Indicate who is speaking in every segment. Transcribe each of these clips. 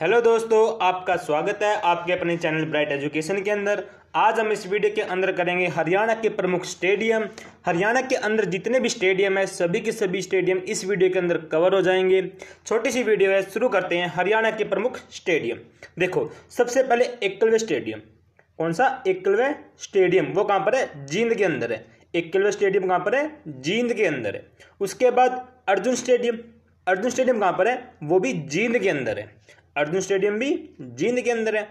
Speaker 1: hello दोस्तों आपका स्वागत है आपके अपने चैनल ब्राइट एजुकेशन के अंदर आज हम इस वीडियो के अंदर करेंगे हरियाणा के प्रमुख स्टेडियम हरियाणा के अंदर जितने भी स्टेडियम है सभी के सभी स्टेडियम इस वीडियो के अंदर कवर हो जाएंगे छोटी सी वीडियो है शुरू करते हैं हरियाणा के प्रमुख स्टेडियम देखो सबसे पहले एकलवे स्टेडियम कौन सा एकलवे स्टेडियम वो कहाँ पर है जींद के अंदर है एकलवे स्टेडियम कहाँ पर है जींद के अंदर है उसके बाद अर्जुन स्टेडियम अर्जुन स्टेडियम कहाँ पर है वो भी जींद के अंदर है अर्जुन स्टेडियम भी जींद के अंदर है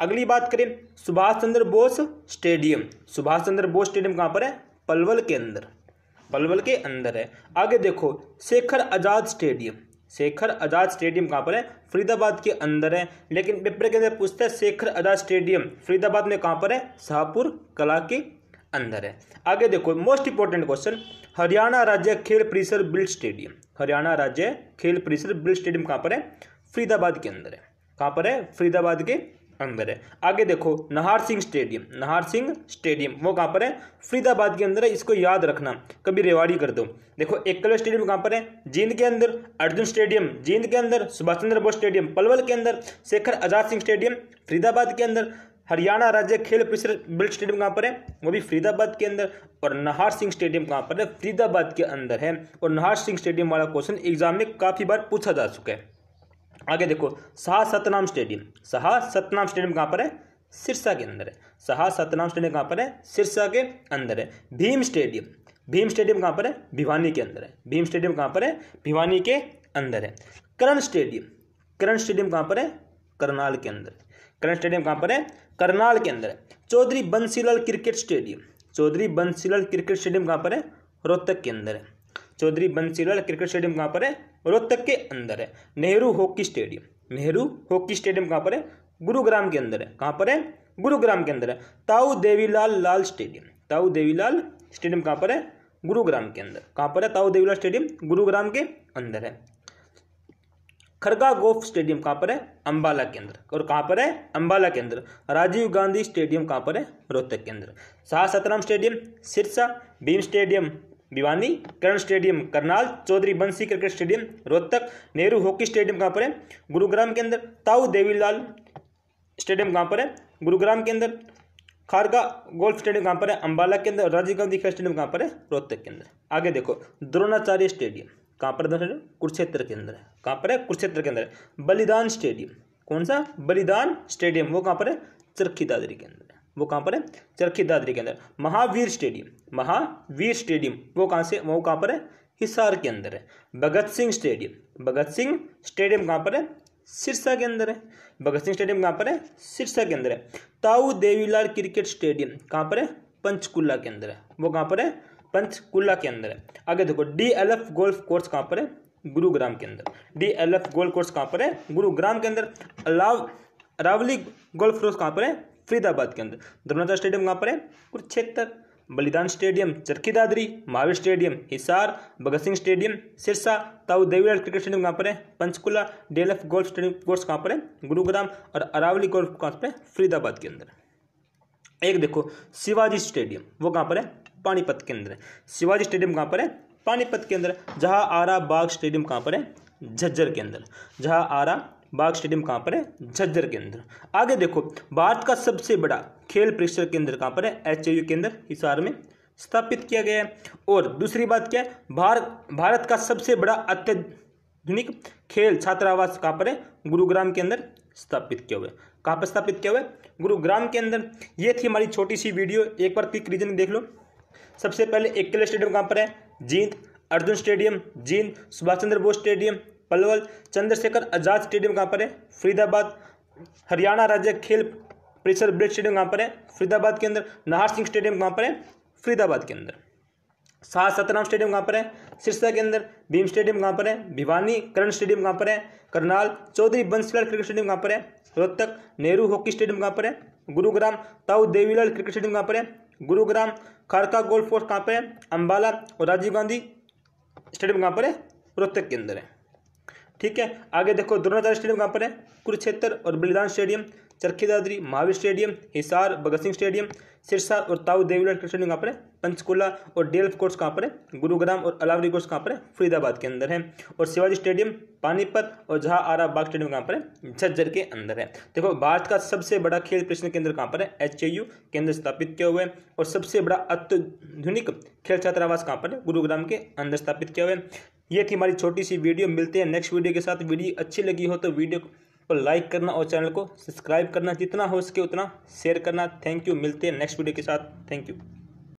Speaker 1: अगली बात करें सुभाष चंद्र बोस स्टेडियम सुभाष चंद्र बोस स्टेडियम कहाँ पर है पलवल के अंदर पलवल के अंदर है आगे देखो शेखर आज़ाद स्टेडियम शेखर आज़ाद स्टेडियम कहाँ पर है फरीदाबाद के अंदर है लेकिन पेपर के अंदर पूछता है शेखर आज़ाद स्टेडियम फरीदाबाद में कहाँ पर है शाहपुर कला के अंदर है आगे देखो मोस्ट इंपॉर्टेंट क्वेश्चन हरियाणा राज्य खेल परिसर बिल्ड स्टेडियम हरियाणा राज्य खेल परिसर बिल्ड स्टेडियम कहाँ पर है फरीदाबाद के अंदर है कहाँ पर है फरीदाबाद के अंदर है आगे देखो नाहर सिंह स्टेडियम नाहर सिंह स्टेडियम वो कहाँ पर है फरीदाबाद के अंदर है इसको याद रखना कभी रेवाड़ी कर दो देखो एकल स्टेडियम कहाँ पर है जींद के अंदर अर्जुन स्टेडियम जींद के अंदर सुभाष चंद्र बोस स्टेडियम पलवल के अंदर शेखर आजाद सिंह स्टेडियम फरीदाबाद के अंदर हरियाणा राज्य खेल परिषद बिल्ड स्टेडियम कहाँ पर है वो भी फरीदाबाद के अंदर और नाहर सिंह स्टेडियम कहाँ पर है फरीदाबाद के अंदर है और नाहर सिंह स्टेडियम वाला क्वेश्चन एग्जाम में काफ़ी बार पूछा जा चुका है आगे देखो सहा सतनाम स्टेडियम सहा सतनाम स्टेडियम कहाँ पर है सिरसा के अंदर है सहा सतनाम स्टेडियम कहाँ पर है सिरसा के अंदर है भीम स्टेडियम भीम स्टेडियम कहाँ पर है भिवानी के अंदर है भीम स्टेडियम कहाँ पर है भिवानी के अंदर है करण स्टेडियम करण स्टेडियम कहाँ पर है करनाल के अंदर करण स्टेडियम कहाँ पर है करनाल के अंदर है Chaudhary Bansilal cricket stadium Chaudhary Bansilal cricket stadium कहाँ पर है रोहतक के अंदर है चौधरी बंसीलाल क्रिकेट स्टेडियम कहाँ पर है रोहतक के अंदर है Nehru hockey stadium Nehru hockey stadium कहाँ पर है गुरुग्राम के अंदर है कहाँ पर है गुरुग्राम के अंदर है ताऊ देवीलाल लाल स्टेडियम ताऊ देवीलाल स्टेडियम कहाँ पर है गुरुग्राम के अंदर कहाँ पर है ताऊ देवीलाल स्टेडियम गुरुग्राम के अंदर है खरगा गोफ स्टेडियम कहाँ पर है अंबाला के अंदर और कहाँ पर है अंबाला के अंदर राजीव गांधी स्टेडियम कहाँ पर है रोहतक के अंदर Shah Satram stadium Sirsa Bhim stadium Bhiwani Karan stadium Karnal Chaudhary Bansi cricket stadium Rohtak Nehru hockey stadium कहाँ पर है गुरुग्राम के अंदर ताऊ देवीलाल स्टेडियम कहाँ पर है गुरुग्राम के अंदर खारगा गोल्फ स्टेडियम कहाँ पर है अंबाला के अंदर राजीव गांधी खेल स्टेडियम कहाँ पर है रोहतक के अंदर आगे देखो द्रोणाचार्य स्टेडियम कहाँ पर है कुरुक्षेत्र के अंदर है कहाँ पर है कुरुक्षेत्र के अंदर बलिदान स्टेडियम कौन सा बलिदान स्टेडियम वो कहाँ पर है चरखी दादरी के अंदर है वो कहाँ पर है चरखी दादरी के अंदर महावीर स्टेडियम महावीर स्टेडियम वो कहाँ से वो कहाँ पर है हिसार के अंदर है भगत सिंह स्टेडियम भगत सिंह स्टेडियम कहाँ पर है सिरसा के अंदर है भगत सिंह स्टेडियम कहाँ पर है सिरसा के अंदर है ताऊ देवीलाल क्रिकेट स्टेडियम कहाँ पर है पंचकुला के अंदर है वो कहाँ पर है पंचकुला के अंदर है आगे देखो D L F golf course कहाँ पर है गुरुग्राम के अंदर D L F golf course कहाँ पर है गुरुग्राम के अंदर अलाव अरावली गोल्फ कोर्स कहाँ पर है फरीदाबाद के अंदर धर्मदा स्टेडियम कहाँ पर है Kurukshetra Balidan stadium Charkhi Dadri Mahavir stadium Hisar Bhagat Singh stadium Sirsa Tau Devilal cricket stadium कहाँ पर है Panchkula DLF golf stadium course कहाँ पर है गुरुग्राम और अरावली गोल्फ कहाँ पर है फरीदाबाद के अंदर एक देखो शिवाजी स्टेडियम वो कहाँ पर है पानीपत के अंदर शिवाजी स्टेडियम कहाँ पर है पानीपत के अंदर जहाँ आरा बाग स्टेडियम कहाँ पर है झज्जर के अंदर जहाँ आरा बाग स्टेडियम कहाँ पर है झज्जर के अंदर आगे देखो भारत का सबसे बड़ा खेल परीक्षण केंद्र कहाँ पर है एच के हिसार में स्थापित किया गया है और दूसरी बात क्या है भारत भारत का सबसे बड़ा अत्याधुनिक खेल छात्रावास कहाँ पर है गुरुग्राम के अंदर स्थापित किया हुआ है कहाँ पर स्थापित किया हुआ है गुरुग्राम के अंदर ये थी हमारी छोटी सी वीडियो एक बार क्विक रीजन देख लो सबसे पहले एक स्टेडियम कहाँ पर है Jind Arjun stadium Jind Subhash Chandra Bose stadium Palwal Chandrashekhar Azad stadium कहाँ पर है फरीदाबाद हरियाणा राज्य खेल परिसर ब्रिज स्टेडियम कहाँ पर है फरीदाबाद के अंदर नाहर सिंह स्टेडियम कहाँ पर है फरीदाबाद के अंदर सात सतनाम स्टेडियम कहाँ पर है सिरसा के अंदर भीम स्टेडियम कहाँ पर है भिवानी करण स्टेडियम कहाँ पर है करनाल चौधरी बंसीलाल क्रिकेट स्टेडियम कहाँ पर है रोहतक नेहरू हॉकी स्टेडियम कहाँ पर है गुरुग्राम ताऊ देवीलाल क्रिकेट स्टेडियम कहाँ पर है गुरुग्राम खारका गोल्फ कोर्स कहाँ पर है अम्बाला और राजीव गांधी स्टेडियम कहाँ पर है रोहतक के अंदर है ठीक है आगे देखो द्रोणाचार्य स्टेडियम कहाँ पर है कुरुक्षेत्र और Balidan stadium Charkhi Dadri Mahavir stadium Hisar Bhagat Singh stadium Sirsa और ताऊ देवीलाल स्टेडियम कहाँ पर है पंचकुला और डेल्फ कोर्स कहाँ पर है गुरुग्राम और अलावरी कोर्स कहाँ पर है फरीदाबाद के अंदर है और शिवाजी स्टेडियम पानीपत और जहाँ आरा बाग स्टेडियम कहाँ पर है झज्जर के अंदर है देखो भारत का सबसे बड़ा खेल प्रश्न केंद्र कहाँ पर है एच यू केंद्र स्थापित किया हुआ है और सबसे बड़ा अत्याधुनिक खेल छात्रावास कहाँ पर है गुरुग्राम के अंदर स्थापित किया हुआ है ये थी हमारी छोटी सी वीडियो मिलते हैं नेक्स्ट वीडियो के साथ वीडियो अच्छी लगी हो तो वीडियो को लाइक करना और चैनल को सब्सक्राइब करना जितना हो सके उतना शेयर करना थैंक यू मिलते हैं नेक्स्ट वीडियो के साथ थैंक यू